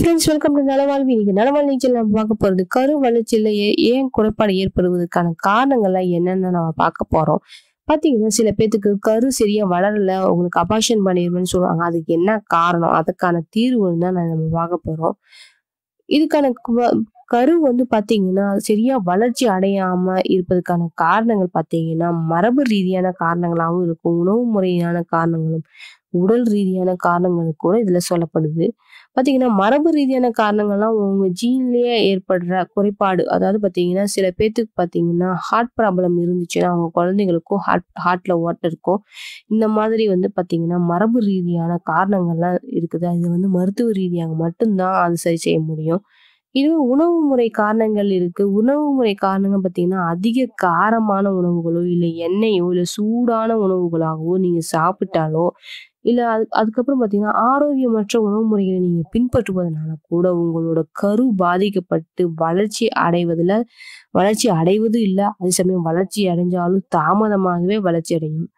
friends welcome to நலவாழ்வு இன்னைக்கு நலவாழ் நீச்சல் நம்ம பார்க்க போகிறது கரு வளர்ச்சியில் ஏன் குறைபாடு ஏற்படுவதற்கான காரணங்கள்லாம் என்னென்னு நம்ம பார்க்க போகிறோம் பார்த்தீங்கன்னா சில பேத்துக்கு கரு சரியா வளரல உங்களுக்கு அபாஷன் பண்ணிடுவேன் சொல்லுவாங்க அதுக்கு என்ன காரணம் அதுக்கான தீர்வு தான் நம்ம பார்க்க போகிறோம் இதுக்கான கரு வந்து பார்த்தீங்கன்னா சரியா வளர்ச்சி அடையாம இருப்பதுக்கான காரணங்கள் பார்த்தீங்கன்னா மரபு ரீதியான காரணங்களாகவும் இருக்கும் உணவு முறையான காரணங்களும் உடல் ரீதியான காரணங்கள் கூட இதில் சொல்லப்படுது பார்த்தீங்கன்னா மரபு ரீதியான காரணங்கள்லாம் உங்க ஜீன்லயே ஏற்படுற குறைபாடு அதாவது பார்த்தீங்கன்னா சில பேர்த்துக்கு பார்த்தீங்கன்னா ஹார்ட் ப்ராப்ளம் இருந்துச்சுன்னா அவங்க குழந்தைங்களுக்கும் ஹார்ட் ஹார்ட்ல ஓட்ட இருக்கும் இந்த மாதிரி வந்து பாத்தீங்கன்னா மரபு ரீதியான காரணங்கள்லாம் இருக்குது அது வந்து மருத்துவ ரீதியாக மட்டும்தான் அது சரி செய்ய முடியும் இதுவே உணவு முறை காரணங்கள் இருக்கு உணவு முறை காரணங்கள் பார்த்தீங்கன்னா அதிக காரமான உணவுகளோ இல்லை எண்ணெயோ இல்லை சூடான உணவுகளாகவோ நீங்க சாப்பிட்டாலோ இல்லை அது அதுக்கப்புறம் பார்த்தீங்கன்னா ஆரோக்கியமற்ற உணவு முறைகளை நீங்கள் பின்பற்றுவதனால கூட உங்களோட கரு பாதிக்கப்பட்டு வளர்ச்சி அடைவதில் வளர்ச்சி அடைவது இல்லை அதே சமயம் வளர்ச்சி அடைஞ்சாலும் தாமதமாகவே வளர்ச்சி அடையும்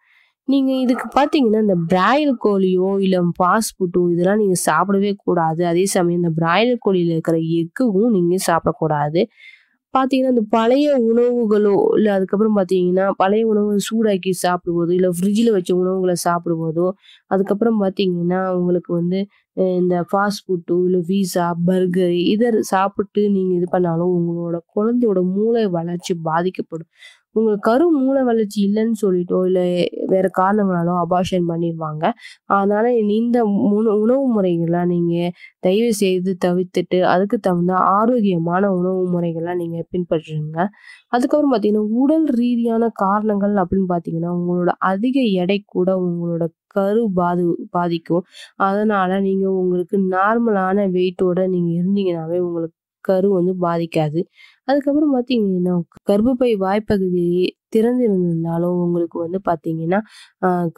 நீங்கள் இதுக்கு பார்த்தீங்கன்னா இந்த பிராயில் கோழியோ இல்லை பாஸ்புட்டோ இதெல்லாம் நீங்கள் சாப்பிடவே கூடாது அதே சமயம் இந்த பிராயில் கோழியில் இருக்கிற எக்கும் நீங்கள் சாப்பிடக்கூடாது பார்த்தீங்கன்னா இந்த பழைய உணவுகளோ இல்லை அதுக்கப்புறம் பார்த்தீங்கன்னா பழைய உணவு சூடாக்கி சாப்பிடுவதோ இல்லை ஃப்ரிட்ஜில் வச்ச உணவுகளை சாப்பிடுவதோ அதுக்கப்புறம் பார்த்தீங்கன்னா உங்களுக்கு வந்து இந்த ஃபாஸ்ட் ஃபுட்டு இல்லை பீஸா பர்கர் இதை சாப்பிட்டு நீங்கள் இது பண்ணாலும் உங்களோட குழந்தையோட மூளை வளர்ச்சி பாதிக்கப்படும் உங்களுக்கு கரு மூல வளர்ச்சி இல்லைன்னு சொல்லிட்டோ இல்லை வேற காரணங்களாலோ அபாஷன் பண்ணிடுவாங்க அதனால இந்த உணவு முறைகள்லாம் நீங்க தயவு செய்து தவிர்த்துட்டு அதுக்கு தகுந்த ஆரோக்கியமான உணவு முறைகள்லாம் நீங்க பின்பற்றுங்க அதுக்கப்புறம் பார்த்தீங்கன்னா உடல் ரீதியான காரணங்கள் அப்படின்னு பார்த்தீங்கன்னா உங்களோட அதிக எடை கூட உங்களோட கரு பாதி பாதிக்கும் அதனால நீங்க உங்களுக்கு நார்மலான வெயிட்டோட நீங்க இருந்தீங்கன்னாவே உங்களுக்கு கரு வந்து பாதிக்காது அதுக்கப்புறம் பார்த்தீங்கன்னா கர்ப்பப்பை வாய்ப்பகுதி திறந்திருந்ததுனாலும் உங்களுக்கு வந்து பார்த்தீங்கன்னா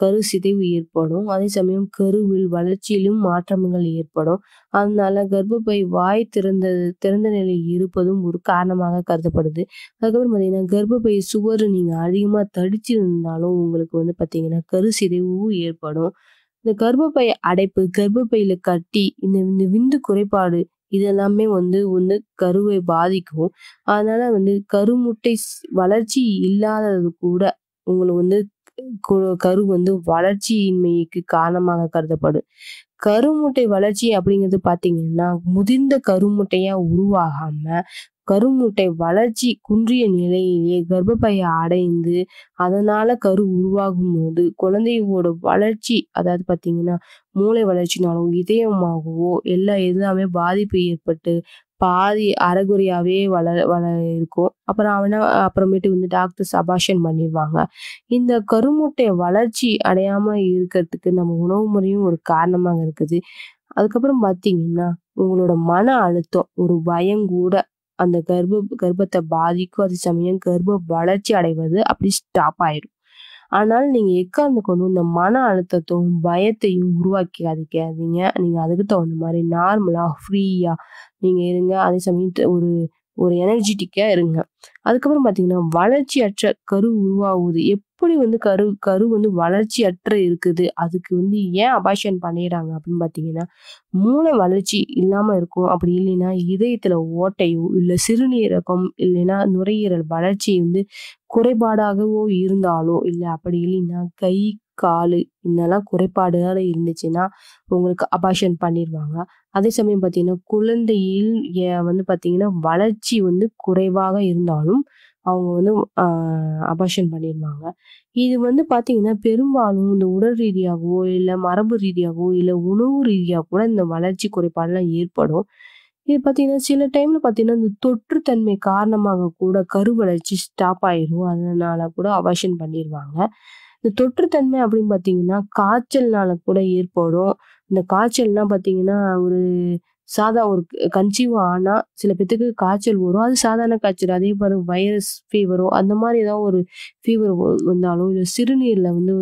கரு சிதைவு ஏற்படும் அதே சமயம் கருவில் வளர்ச்சியிலும் மாற்றங்கள் ஏற்படும் அதனால கர்ப்பப்பை வாய் திறந்தது திறந்த நிலையில் இருப்பதும் ஒரு காரணமாக கருதப்படுது அதுக்கப்புறம் பார்த்தீங்கன்னா கர்ப்பப்பை சுவர் நீங்கள் அதிகமாக தடிச்சிருந்தாலும் உங்களுக்கு வந்து பார்த்தீங்கன்னா கரு சிதைவும் ஏற்படும் இந்த கர்ப்பப்பை அடைப்பு கர்ப்பப்பையில் கட்டி இந்த விந்து குறைபாடு இதெல்லாமே வந்து வந்து கருவை பாதிக்கும் அதனால வந்து கருமுட்டை வளர்ச்சி இல்லாதது கூட உங்களை வந்து கரு வந்து வளர்ச்சியின்மைக்கு காரணமாக கருதப்படும் கருமுட்டை வளர்ச்சி அப்படிங்கிறது பாத்தீங்கன்னா முதிர்ந்த கருமுட்டையா உருவாகாம கருமுட்டை வளர்ச்சி குன்றிய நிலையிலேயே கர்ப்பப்பைய அடைந்து அதனால கரு உருவாகும் போது குழந்தையோட வளர்ச்சி அதாவது பார்த்தீங்கன்னா மூளை வளர்ச்சினாலும் இதயமாகவோ எல்லா எல்லாமே பாதிப்பு ஏற்பட்டு பாதி அறகுறையாகவே வள வள இருக்கும் அப்புறம் அவனை அப்புறமேட்டு வந்து டாக்டர் சபாஷன் பண்ணிடுவாங்க இந்த கருமுட்டை வளர்ச்சி அடையாமல் இருக்கிறதுக்கு நம்ம உணவு முறையும் ஒரு காரணமாக இருக்குது அதுக்கப்புறம் பார்த்தீங்கன்னா உங்களோட மன அழுத்தம் ஒரு பயம் கூட அந்த கர்ப்ப கர்ப்பத்தை பாதிக்கும் அதே சமயம் கர்ப்ப வளர்ச்சி அடைவது அப்படி ஸ்டாப் ஆயிடும் ஆனால் நீங்க எக்காந்து கொண்டு இந்த மன அழுத்தத்தையும் பயத்தையும் உருவாக்காதிக்காதீங்க நீங்க அதுக்கு தகுந்த மாதிரி நார்மலா ஃப்ரீயா நீங்க இருங்க அதே சமயம் ஒரு ஒரு எனர்ஜிட்டிக்கா இருங்க அதுக்கப்புறம் பார்த்தீங்கன்னா வளர்ச்சியற்ற கரு உருவாகுது எப் எப்படி வந்து கரு கரு வந்து வளர்ச்சி அற்ற இருக்குது அதுக்கு வந்து ஏன் அபாஷன் பண்ணிடுறாங்க அப்படின்னு பார்த்தீங்கன்னா மூளை வளர்ச்சி இல்லாமல் இருக்கும் அப்படி இல்லைன்னா இதயத்தில் ஓட்டையோ இல்லை சிறுநீரகம் இல்லைன்னா நுரையீரல் வளர்ச்சி வந்து குறைபாடாகவோ இருந்தாலோ இல்லை அப்படி இல்லைன்னா கை கால் இதெல்லாம் குறைபாடுகள் இருந்துச்சுன்னா உங்களுக்கு அபாஷன் பண்ணிடுவாங்க அதே சமயம் பார்த்தீங்கன்னா குழந்தையில் வந்து பார்த்தீங்கன்னா வளர்ச்சி வந்து குறைவாக இருந்தாலும் அவங்க வந்து அபாஷன் பண்ணியிருந்தாங்க இது வந்து பார்த்தீங்கன்னா பெரும்பாலும் இந்த உடல் ரீதியாகவோ இல்லை மரபு ரீதியாகவோ இல்லை உணவு ரீதியாக கூட இந்த வளர்ச்சி குறைபாடெல்லாம் ஏற்படும் இது பார்த்தீங்கன்னா சில டைம்ல பார்த்தீங்கன்னா இந்த தொற்றுத்தன்மை காரணமாக கூட கரு வளர்ச்சி ஸ்டாப் ஆயிரும் அதனால கூட அபாஷன் பண்ணிடுவாங்க இந்த தொற்றுத்தன்மை அப்படின்னு பார்த்தீங்கன்னா காய்ச்சல்னால கூட ஏற்படும் இந்த காய்ச்சல்னா பார்த்தீங்கன்னா ஒரு சாதா ஒரு கன்சீவ் ஆனால் சில பேத்துக்கு காய்ச்சல் வரும் அது சாதாரண காய்ச்சல் அதே மாதிரி வைரஸ் ஃபீவரோ அந்த மாதிரி ஏதாவது ஒரு ஃபீவர் வந்தாலோ இல்லை சிறுநீரில் வந்து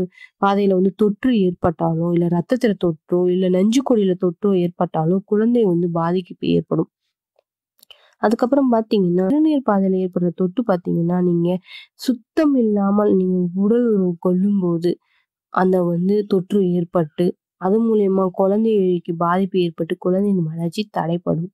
பாதையில் வந்து தொற்று ஏற்பட்டாலோ இல்லை ரத்தத்தில் தொற்றோ இல்லை நஞ்சு கொடியில் தொற்றோ ஏற்பட்டாலோ குழந்தை வந்து பாதிக்கு ஏற்படும் அதுக்கப்புறம் பார்த்தீங்கன்னா சிறுநீர் பாதையில் ஏற்படுற தொட்டு பார்த்தீங்கன்னா நீங்கள் சுத்தம் இல்லாமல் நீங்கள் உடல் கொள்ளும்போது அந்த வந்து தொற்று ஏற்பட்டு அது மூலயமா குழந்தைக்கு பாதிப்பு ஏற்பட்டு குழந்தையின் வளர்ச்சி தடைப்படும்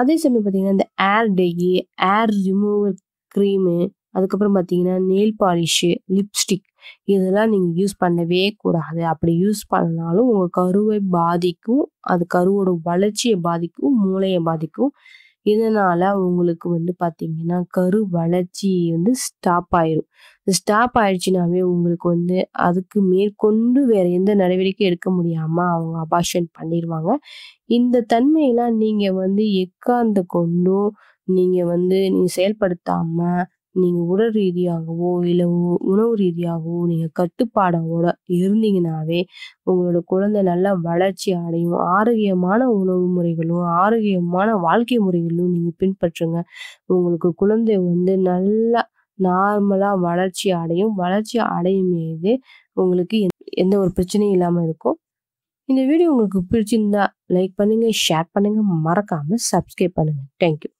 அதே சமயம் பார்த்தீங்கன்னா இந்த ஏர் டெகி ஏர் ரிமூவர் க்ரீமு அதுக்கப்புறம் பார்த்தீங்கன்னா நெயில் பாலிஷு லிப்ஸ்டிக் இதெல்லாம் நீங்கள் யூஸ் பண்ணவே கூடாது அப்படி யூஸ் பண்ணாலும் உங்கள் கருவை பாதிக்கும் அது கருவோட வளர்ச்சியை பாதிக்கும் மூளையை பாதிக்கும் இதனால் உங்களுக்கு வந்து பார்த்திங்கன்னா கரு வளர்ச்சி வந்து ஸ்டாப் ஆயிரும் ஸ்டாப் ஆயிடுச்சுனாவே உங்களுக்கு வந்து அதுக்கு மேற்கொண்டு வேற எந்த நடவடிக்கை எடுக்க முடியாமல் அவங்க அபாஷன் பண்ணிடுவாங்க இந்த தன்மையெல்லாம் நீங்கள் வந்து எக்காந்த கொண்டும் நீங்கள் வந்து நீங்கள் செயல்படுத்தாமல் நீங்கள் உடல் ரீதியாகவோ இல்லை உணவு ரீதியாகவோ நீங்கள் கட்டுப்பாடோட இருந்தீங்கனாவே உங்களோட குழந்தை நல்லா வளர்ச்சி அடையும் ஆரோக்கியமான உணவு முறைகளும் ஆரோக்கியமான வாழ்க்கை முறைகளும் நீங்கள் பின்பற்றுங்க உங்களுக்கு குழந்தை வந்து நல்லா நார்மலாக வளர்ச்சி அடையும் வளர்ச்சி அடையும் மீது உங்களுக்கு எந்த ஒரு பிரச்சனையும் இல்லாமல் இருக்கும் இந்த வீடியோ உங்களுக்கு பிடிச்சிருந்தா லைக் பண்ணுங்கள் ஷேர் பண்ணுங்கள் மறக்காமல் சப்ஸ்கிரைப் பண்ணுங்கள் தேங்க்யூ